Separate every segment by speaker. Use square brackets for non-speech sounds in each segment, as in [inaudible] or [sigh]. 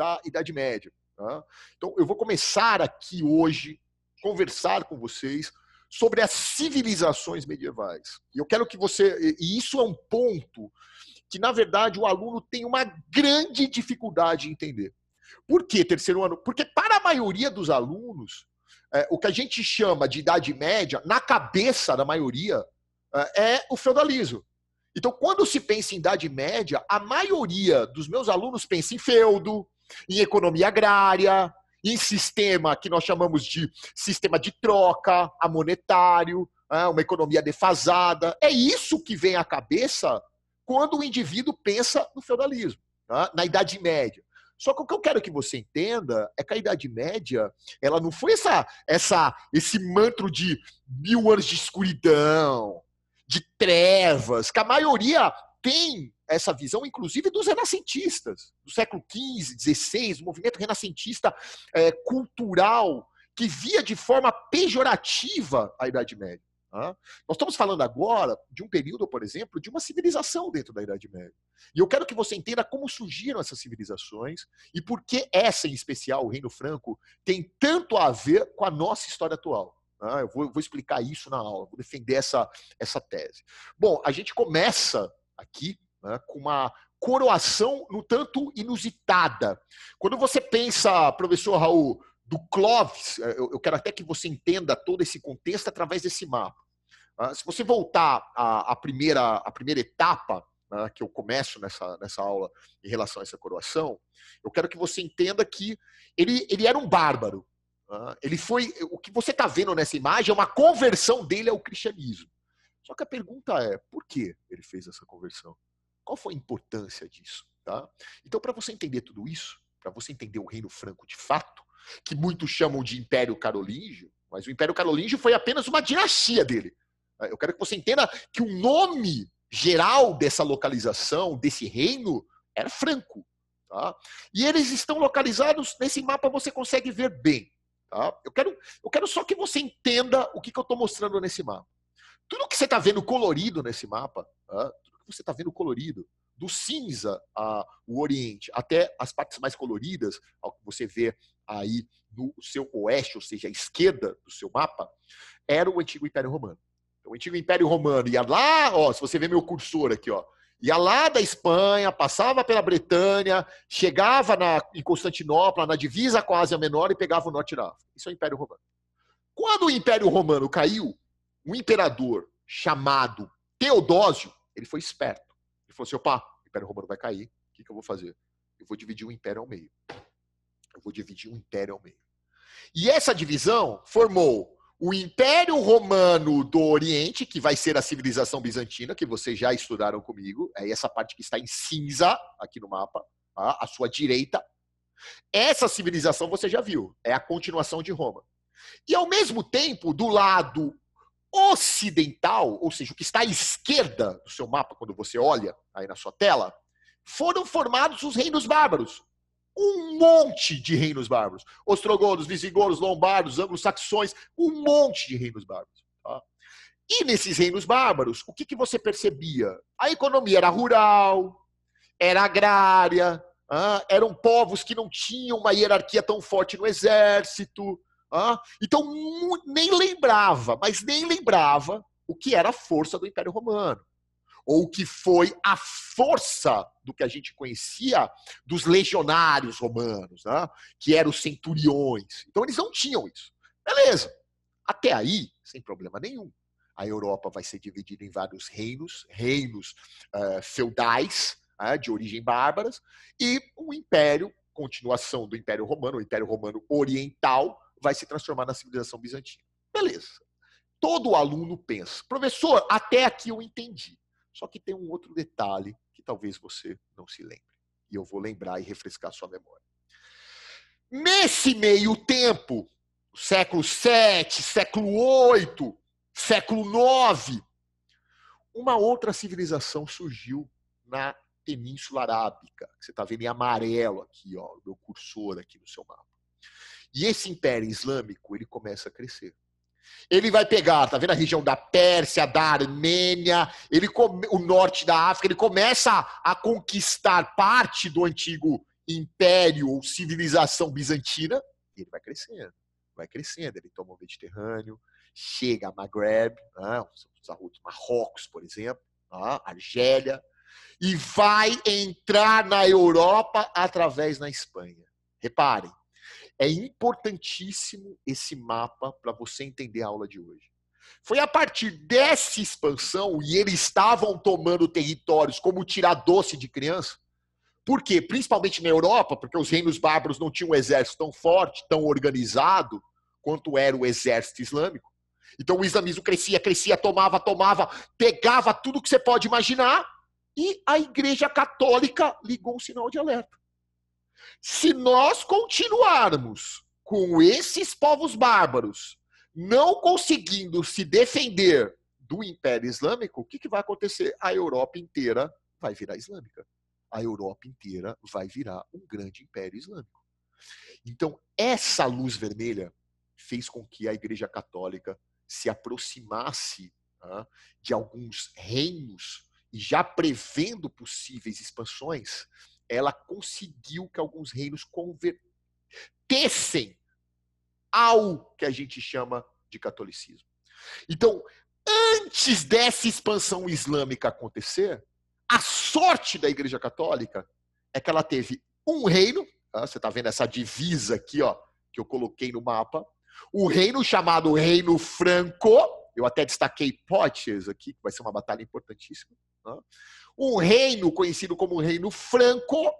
Speaker 1: da Idade Média. Tá? Então, eu vou começar aqui hoje conversar com vocês sobre as civilizações medievais. E eu quero que você. E isso é um ponto que, na verdade, o aluno tem uma grande dificuldade em entender. Por que terceiro ano? Porque, para a maioria dos alunos, é, o que a gente chama de Idade Média, na cabeça da maioria, é, é o feudalismo. Então, quando se pensa em Idade Média, a maioria dos meus alunos pensa em feudo, em economia agrária, em sistema que nós chamamos de sistema de troca, a monetário, né, uma economia defasada. É isso que vem à cabeça quando o indivíduo pensa no feudalismo, né, na Idade Média. Só que o que eu quero que você entenda é que a Idade Média, ela não foi essa, essa, esse mantro de mil anos de escuridão, de trevas, que a maioria tem essa visão, inclusive dos renascentistas, do século XV, XVI, o movimento renascentista é, cultural, que via de forma pejorativa a Idade Média. Tá? Nós estamos falando agora de um período, por exemplo, de uma civilização dentro da Idade Média. E eu quero que você entenda como surgiram essas civilizações e por que essa, em especial, o Reino Franco, tem tanto a ver com a nossa história atual. Tá? Eu vou, vou, explicar isso na aula, vou defender essa, essa tese. Bom, a gente começa aqui né, com uma coroação no tanto inusitada. Quando você pensa, professor Raul, do Clóvis, é, eu, quero até que você entenda todo esse contexto através desse mapa. Ah, se você voltar à, primeira, à primeira etapa, né, que eu começo nessa, nessa aula em relação a essa coroação, eu quero que você entenda que ele, ele era um bárbaro. Né. ele foi o que você está vendo nessa imagem é uma conversão dele ao cristianismo. Só que a pergunta é por que ele fez essa conversão? Qual foi a importância disso? Tá? Então, para você entender tudo isso, para você entender o Reino Franco de fato, que muitos chamam de Império Carolíngio, mas o Império Carolíngio foi apenas uma dinastia dele. Ah, eu quero que você entenda que o nome geral dessa localização, desse reino, era Franco. Tá? E eles estão localizados, nesse mapa você consegue ver bem. Tá? Eu, quero, eu quero só que você entenda o que, que eu estou mostrando nesse mapa. Tudo que você está vendo colorido nesse mapa, tá? você está vendo o colorido. Do cinza, a, o Oriente, até as partes mais coloridas, ao que você vê aí no seu oeste, ou seja, a esquerda do seu mapa, era o antigo Império Romano. Então, o antigo Império Romano ia lá, ó, se você vê meu cursor aqui, ó, ia lá da Espanha, passava pela Bretanha, chegava na, em Constantinopla, na divisa com a Ásia Menor e pegava o norte da África. Isso é o Império Romano. Quando o Império Romano caiu, um imperador chamado Teodósio ele foi esperto. Ele falou assim: opa, o Império Romano vai cair, o que, que eu vou fazer? Eu vou dividir o Império ao meio. Eu vou dividir o Império ao meio. E essa divisão formou o Império Romano do Oriente, que vai ser a civilização bizantina, que vocês já estudaram comigo, é essa parte que está em cinza aqui no mapa, tá? à sua direita. Essa civilização você já viu, é a continuação de Roma. E ao mesmo tempo, do lado ocidental, ou seja, o que está à esquerda do seu mapa, quando você olha aí na sua tela, foram formados os reinos bárbaros. Um monte de reinos bárbaros. Ostrogodos, visigodos, lombardos, anglo-saxões, um monte de reinos bárbaros. Tá? E nesses reinos bárbaros, o que, que você percebia? A economia era rural, era agrária, eram povos que não tinham uma hierarquia tão forte no exército, ah, então, nem lembrava, mas nem lembrava o que era a força do Império Romano. Ou o que foi a força do que a gente conhecia dos legionários romanos, né? que eram os centuriões. Então, eles não tinham isso. Beleza, até aí, sem problema nenhum. A Europa vai ser dividida em vários reinos, reinos uh, feudais, uh, de origem bárbaras, e o um império, continuação do Império Romano, o Império Romano Oriental, vai se transformar na civilização bizantina. Beleza. Todo aluno pensa, professor, até aqui eu entendi. Só que tem um outro detalhe que talvez você não se lembre. E eu vou lembrar e refrescar sua memória. Nesse meio tempo, século 7, século 8, século 9, uma outra civilização surgiu na Península Arábica, que você está vendo em amarelo aqui, ó, o meu cursor aqui no seu mapa. E esse império islâmico, ele começa a crescer. Ele vai pegar, tá vendo a região da Pérsia, da Armênia, ele come, o norte da África, ele começa a conquistar parte do antigo império ou civilização bizantina, e ele vai crescendo, vai crescendo, ele toma o Mediterrâneo, chega a Maghreb, né, Marrocos, por exemplo, né, Argélia, e vai entrar na Europa através da Espanha. Reparem, é importantíssimo esse mapa para você entender a aula de hoje. Foi a partir dessa expansão, e eles estavam tomando territórios como tirar doce de criança. Por quê? Principalmente na Europa, porque os reinos bárbaros não tinham um exército tão forte, tão organizado, quanto era o exército islâmico. Então o islamismo crescia, crescia, tomava, tomava, pegava tudo que você pode imaginar, e a Igreja Católica ligou um sinal de alerta. Se nós continuarmos com esses povos bárbaros não conseguindo se defender do Império Islâmico, o que, que vai acontecer? A Europa inteira vai virar islâmica. A Europa inteira vai virar um grande Império Islâmico. Então, essa luz vermelha fez com que a Igreja Católica se aproximasse ah, de alguns reinos e já prevendo possíveis expansões, ela conseguiu que alguns reinos convertessem ao que a gente chama de catolicismo. Então, antes dessa expansão islâmica acontecer, a sorte da Igreja Católica é que ela teve um reino, tá? você está vendo essa divisa aqui, ó, que eu coloquei no mapa, o reino chamado Reino Franco, eu até destaquei Poitiers aqui, que vai ser uma batalha importantíssima. Tá? um reino conhecido como o reino franco,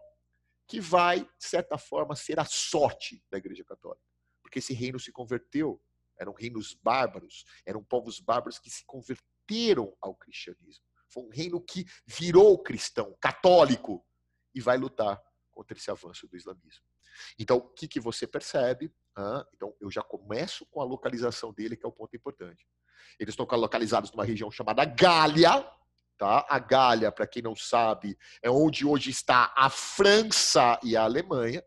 Speaker 1: que vai, de certa forma, ser a sorte da Igreja Católica. Porque esse reino se converteu, eram reinos bárbaros, eram povos bárbaros que se converteram ao cristianismo. Foi um reino que virou cristão, católico, e vai lutar contra esse avanço do islamismo. Então, o que, que você percebe? Ah, então, eu já começo com a localização dele, que é o ponto importante. Eles estão localizados numa região chamada Gália, Tá? A Galha, para quem não sabe, é onde hoje está a França e a Alemanha.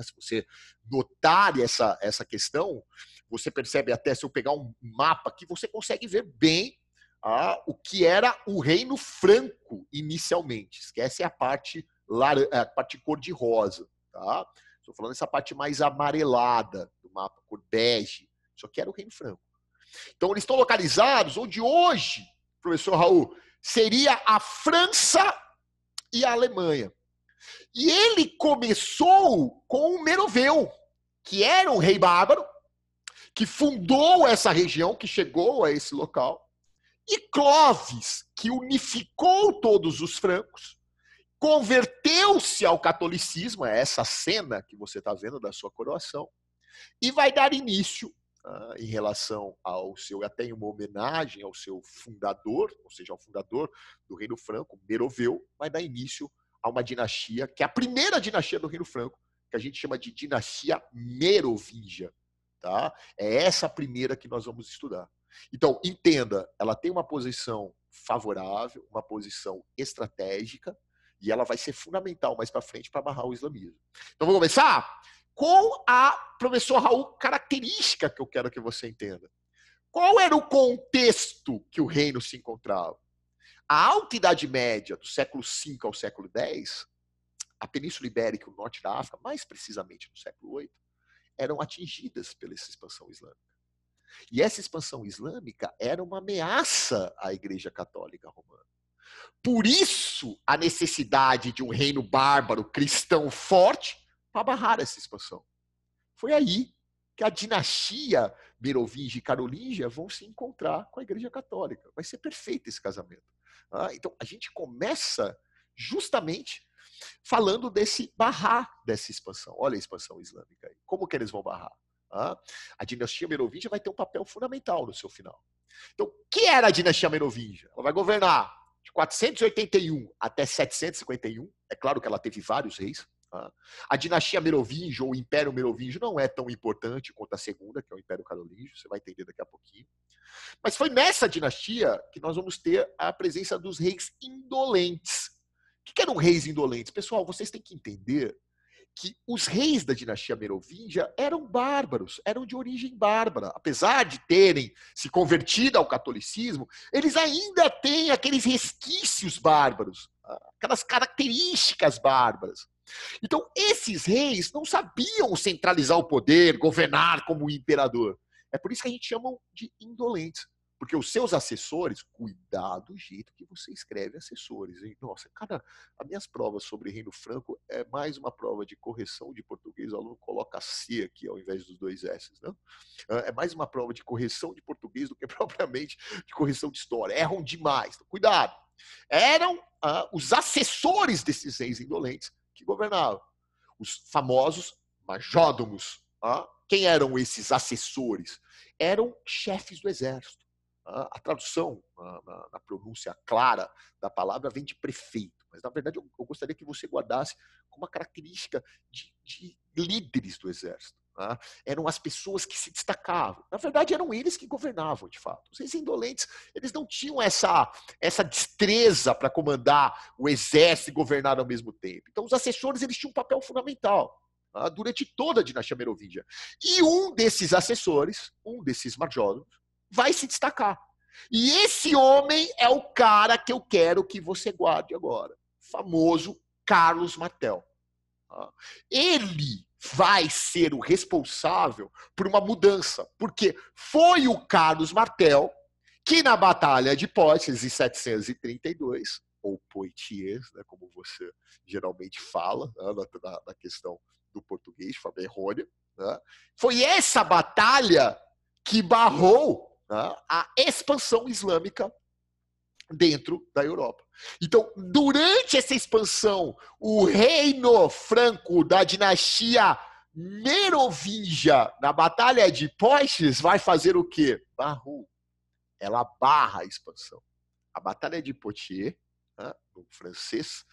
Speaker 1: Se você notar essa, essa questão, você percebe até, se eu pegar um mapa aqui, você consegue ver bem ah, o que era o Reino Franco inicialmente. Esquece a parte, lar... a parte cor-de-rosa. Tá? Estou falando essa parte mais amarelada do mapa, cor bege. só que era o Reino Franco. Então, eles estão localizados onde hoje professor Raul, seria a França e a Alemanha. E ele começou com o Meroveu, que era um rei bárbaro, que fundou essa região, que chegou a esse local, e Clovis, que unificou todos os francos, converteu-se ao catolicismo, é essa cena que você está vendo da sua coroação, e vai dar início uh, em relação ao seu, até em uma homenagem ao seu fundador, ou seja, ao fundador do Reino Franco, Meroveu, vai dar início a uma dinastia, que é a primeira dinastia do Reino Franco, que a gente chama de dinastia merovingia. Tá? É essa primeira que nós vamos estudar. Então, entenda, ela tem uma posição favorável, uma posição estratégica, e ela vai ser fundamental mais para frente para barrar o islamismo. Então, vamos começar? com a, professor Raul, característica que eu quero que você entenda. Qual era o contexto que o reino se encontrava? A Alta Idade Média, do século V ao século X, a Península Ibérica, o norte da África, mais precisamente no século VIII, eram atingidas pela expansão islâmica. E essa expansão islâmica era uma ameaça à Igreja Católica Romana. Por isso, a necessidade de um reino bárbaro cristão forte para barrar essa expansão. Foi aí que a dinastia Merovingia e Carolingia vão se encontrar com a Igreja Católica. Vai ser perfeito esse casamento. Ah, então, a gente começa justamente falando desse barrar dessa expansão. Olha a expansão islâmica aí. Como que eles vão barrar? Ah, a dinastia Merovingia vai ter um papel fundamental no seu final. Então, o que era a dinastia Merovingia? Ela vai governar de 481 até 751. É claro que ela teve vários reis, a dinastia merovingio ou império merovingio não é tão importante quanto a segunda, que é o império carolíngio, você vai entender daqui a pouquinho. Mas foi nessa dinastia que nós vamos ter a presença dos reis indolentes. O que eram reis indolentes? Pessoal, vocês têm que entender que os reis da dinastia merovingia eram bárbaros, eram de origem bárbara. Apesar de terem se convertido ao catolicismo, eles ainda têm aqueles resquícios bárbaros, ah, aquelas características bárbaras. Então, esses reis não sabiam centralizar o poder, governar como imperador. É por isso que a gente chama de indolentes. Porque os seus assessores, cuidado do jeito que você escreve assessores. Hein? Nossa, cara, as minhas provas sobre Reino Franco é mais uma prova de correção de português. O aluno coloca C aqui ao invés dos dois S. não? Né? É mais uma prova de correção de português do que [laughs] propriamente de correção de história. Erram demais. Então, cuidado. Eram ah, os assessores desses reis indolentes que governavam. Os famosos majódomos. Ah? Quem eram esses assessores? Eram chefes do exército. Ah? A tradução, na, na, na, pronúncia clara da palavra, vem de prefeito. Mas, na verdade, eu, eu gostaria que você guardasse como uma característica de, de líderes do exército. Né? Eram as pessoas que se destacavam. Na verdade, eram eles que governavam, de fato. Os indolentes, eles não tinham essa, essa destreza para comandar o exército e governar ao mesmo tempo. Então, os assessores eles tinham um papel fundamental né? durante toda a dinastia merovingia. E um desses assessores, um desses marjólogos, vai se destacar. E esse homem é o cara que eu quero que você guarde agora. O famoso Carlos Martel. Né. Ele vai ser o responsável por uma mudança, porque foi o Carlos Martel que na Batalha de Poitiers, em 732, ou Poitiers, né, como você geralmente fala né, na, na, questão do português, de forma errônea, né, foi essa batalha que barrou né, a expansão islâmica dentro da Europa. Então, durante essa expansão, o reino franco da dinastia Merovingia, na Batalha de Poitiers, vai fazer o quê? Barru. Ela barra a expansão. A Batalha de Poitiers, né, no francês,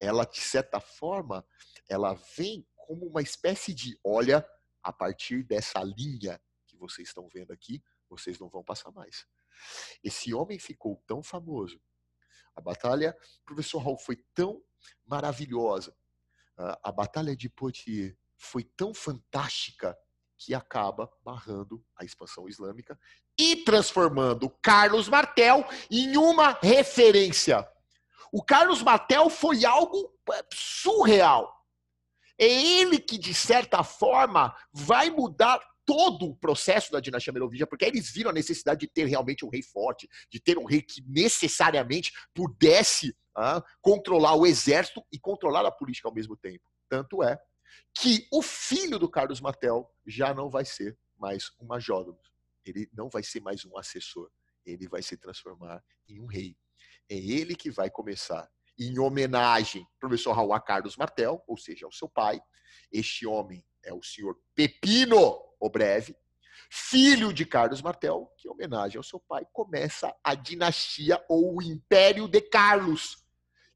Speaker 1: ela, de certa forma, ela vem como uma espécie de, olha, a partir dessa linha que vocês estão vendo aqui, vocês não vão passar mais. Esse homem ficou tão famoso. A batalha, professor Hall, foi tão maravilhosa. A batalha de Poitiers foi tão fantástica que acaba barrando a expansão islâmica e transformando Carlos Martel em uma referência. O Carlos Martel foi algo é, surreal. É ele que, de certa forma, vai mudar todo o processo da dinastia merovingia, porque eles viram a necessidade de ter realmente um rei forte, de ter um rei que necessariamente pudesse ah, controlar o exército e controlar a política ao mesmo tempo. Tanto é que o filho do Carlos Matel já não vai ser mais um majordomo, ele não vai ser mais um assessor, ele vai se transformar em um rei. É ele que vai começar em homenagem ao professor Raul Carlos Martel, ou seja, ao seu pai. Este homem é o senhor Pepino o breve, filho de Carlos Martel, que em homenagem ao seu pai, começa a dinastia ou o Império de Carlos,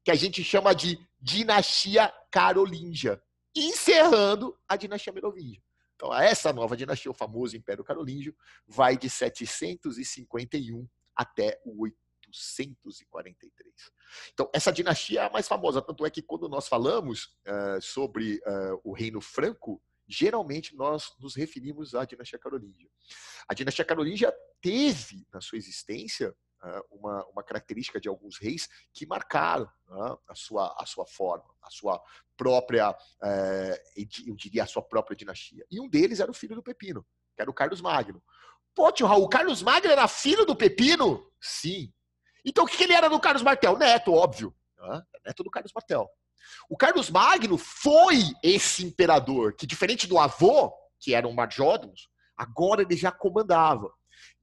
Speaker 1: que a gente chama de dinastia carolíngia, encerrando a dinastia merovingia. Então, essa nova dinastia, o famoso Império Carolíngio, vai de 751 até o 843. Então, essa dinastia é a mais famosa, tanto é que quando nós falamos uh, sobre uh, o Reino Franco, geralmente nós nos referimos à dinastia carolíngia. A dinastia carolíngia teve na sua existência né, uma, uma, característica de alguns reis que marcaram né, a, sua, a sua forma, a sua própria, é, eu diria, a sua própria dinastia. E um deles era o filho do Pepino, que era o Carlos Magno. Pô, tio Raul, Carlos Magno era filho do Pepino? Sim. Então o que ele era do Carlos Martel? Neto, óbvio. Né? Neto do Carlos Martel. O Carlos Magno foi esse imperador que, diferente do avô, que era um Magiodomus, agora ele já comandava.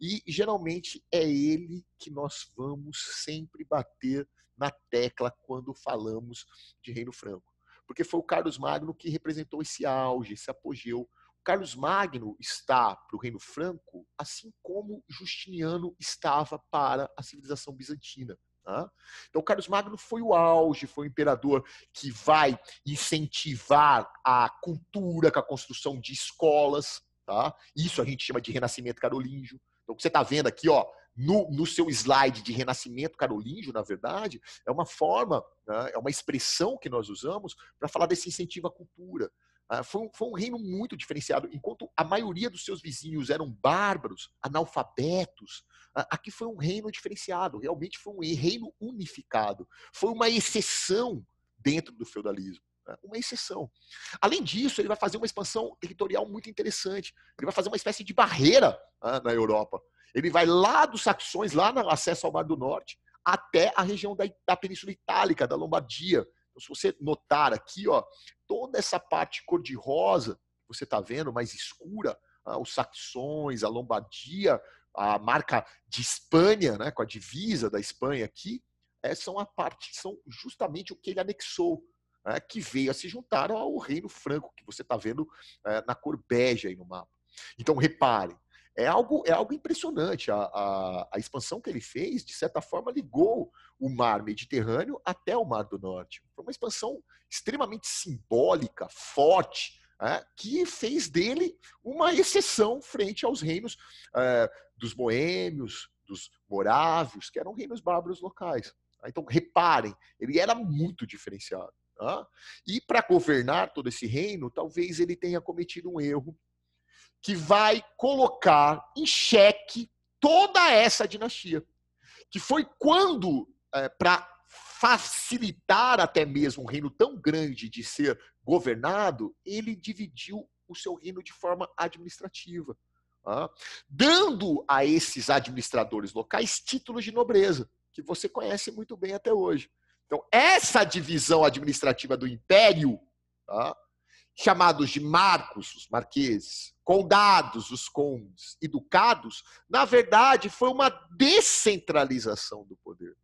Speaker 1: E geralmente é ele que nós vamos sempre bater na tecla quando falamos de Reino Franco. Porque foi o Carlos Magno que representou esse auge, esse apogeu. O Carlos Magno está para o Reino Franco, assim como Justiniano estava para a civilização bizantina. Então, Carlos Magno foi o auge, foi o imperador que vai incentivar a cultura com a construção de escolas. Tá? Isso a gente chama de renascimento carolíngio. Então, o que você está vendo aqui, ó, no, no, seu slide de renascimento carolíngio, na verdade, é uma forma, né, é uma expressão que nós usamos para falar desse incentivo à cultura. Ah, foi um, foi um reino muito diferenciado. Enquanto a maioria dos seus vizinhos eram bárbaros, analfabetos, aqui foi um reino diferenciado. Realmente foi um reino unificado. Foi uma exceção dentro do feudalismo né, uma exceção. Além disso, ele vai fazer uma expansão territorial muito interessante. Ele vai fazer uma espécie de barreira ah, na Europa. Ele vai lá dos saxões, lá no acesso ao Mar do Norte, até a região da, da Península Itálica, da Lombardia, então, se você notar aqui, ó, toda essa parte cor-de-rosa, você está vendo, mais escura, ah, os saxões, a Lombardia, a marca de Espanha, né, com a divisa da Espanha aqui, é, são a parte, são justamente o que ele anexou, né, que veio a se juntar ao reino franco, que você está vendo é, na cor bege aí no mapa. Então, repare, é algo, é algo impressionante. A, a, a, expansão que ele fez, de certa forma, ligou o mar Mediterrâneo até o Mar do Norte. Foi uma expansão extremamente simbólica, forte, é, que fez dele uma exceção frente aos reinos é, dos boêmios, dos morávios, que eram reinos bárbaros locais. Então, reparem, ele era muito diferenciado. Tá? E para governar todo esse reino, talvez ele tenha cometido um erro que vai colocar em xeque toda essa dinastia. Que foi quando é, para facilitar até mesmo um reino tão grande de ser governado, ele dividiu o seu reino de forma administrativa, tá? dando a esses administradores locais títulos de nobreza, que você conhece muito bem até hoje. Então, essa divisão administrativa do império, tá? chamados de marcos, os marqueses, condados, os condes educados, na verdade foi uma descentralização do poder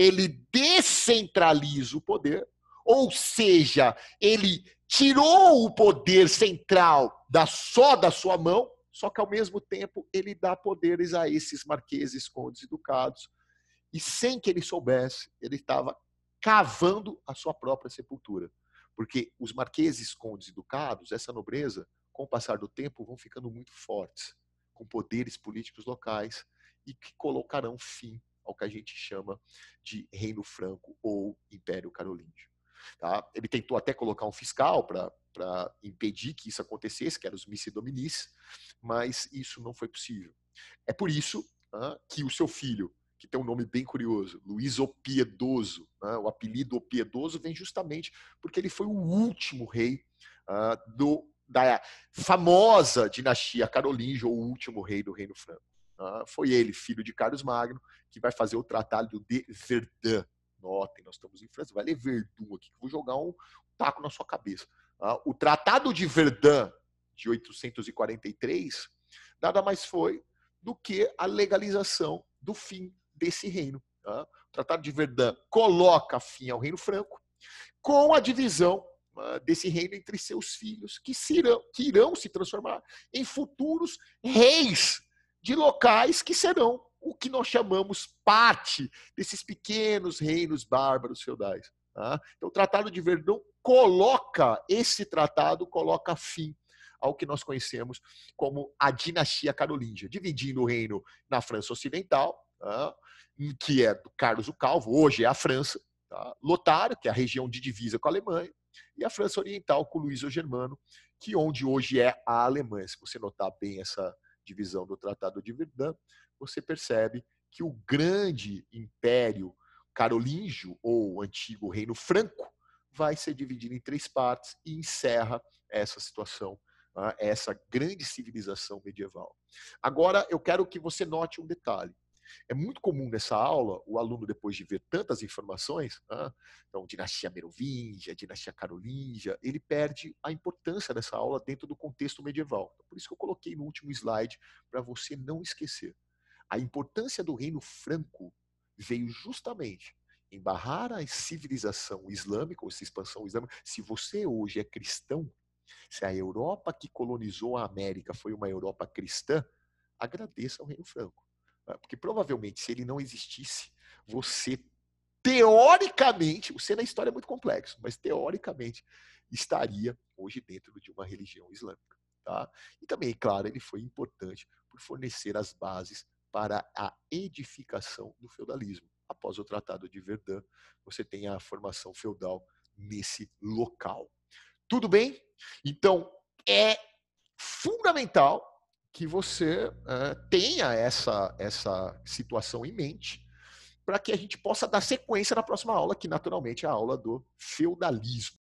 Speaker 1: ele descentraliza o poder, ou seja, ele tirou o poder central da só da sua mão, só que ao mesmo tempo ele dá poderes a esses marqueses, condes e ducados, e sem que ele soubesse, ele estava cavando a sua própria sepultura. Porque os marqueses, condes e ducados, essa nobreza, com o passar do tempo, vão ficando muito fortes, com poderes políticos locais e que colocarão fim ao que a gente chama de Reino Franco ou Império Carolíngio. Tá? Ele tentou até colocar um fiscal para impedir que isso acontecesse, que eram os dominici, mas isso não foi possível. É por isso que o seu filho, que tem um nome bem curioso, Luiz o Piedoso. o apelido o Piedoso vem justamente porque ele foi o último rei uh, do, da famosa dinastia carolíngia, ou o último rei do Reino Franco foi ele, filho de Carlos Magno, que vai fazer o Tratado de Verdun. Notem, nós estamos em França, vai ler Verdun aqui, que eu vou jogar um taco na sua cabeça. Tá? o Tratado de Verdun, de 843, nada mais foi do que a legalização do fim desse reino. Tá? O Tratado de Verdun coloca fim ao Reino Franco, com a divisão ah, desse reino entre seus filhos, que, serão, que irão se transformar em futuros reis de locais que serão o que nós chamamos parte desses pequenos reinos bárbaros feudais. Tá? Então, o Tratado de Verdão coloca, esse tratado coloca fim ao que nós conhecemos como a dinastia carolíngia, dividindo o reino na França Ocidental, tá? que é do Carlos o Calvo, hoje é a França, tá? Lotário, que é a região de divisa com a Alemanha, e a França Oriental com o Luís o Germano, que onde hoje é a Alemanha, se você notar bem essa, divisão do Tratado de Verdun, você percebe que o grande império carolíngio, ou antigo reino franco, vai ser dividido em três partes e encerra essa situação, ah, essa grande civilização medieval. Agora, eu quero que você note um detalhe. É muito comum nessa aula o aluno, depois de ver tantas informações, né, então dinastia merovingia, dinastia carolíngia, ele perde a importância dessa aula dentro do contexto medieval. Então, por isso que eu coloquei no último slide, para você não esquecer. A importância do reino franco veio justamente em barrar a civilização islâmica, ou essa expansão islâmica. Se você hoje é cristão, se a Europa que colonizou a América foi uma Europa cristã, agradeça ao Reino Franco. Ah, porque provavelmente, se ele não existisse, você teoricamente, o ser na história é muito complexo, mas teoricamente estaria hoje dentro de uma religião islâmica. Tá? E também, é claro, ele foi importante por fornecer as bases para a edificação do feudalismo. Após o Tratado de Verdun, você tem a formação feudal nesse local. Tudo bem? Então, é fundamental que você eh, tenha essa, essa situação em mente para que a gente possa dar sequência na próxima aula, que naturalmente é a aula do feudalismo.